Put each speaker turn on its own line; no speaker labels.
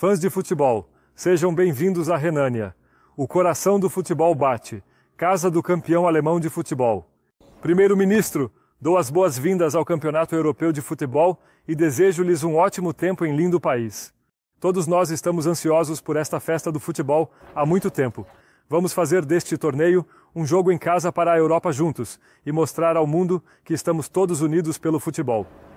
Fãs de futebol, sejam bem-vindos à Renânia. O coração do futebol bate, casa do campeão alemão de futebol. Primeiro-ministro, dou as boas-vindas ao Campeonato Europeu de Futebol e desejo-lhes um ótimo tempo em lindo país. Todos nós estamos ansiosos por esta festa do futebol há muito tempo. Vamos fazer deste torneio um jogo em casa para a Europa juntos e mostrar ao mundo que estamos todos unidos pelo futebol.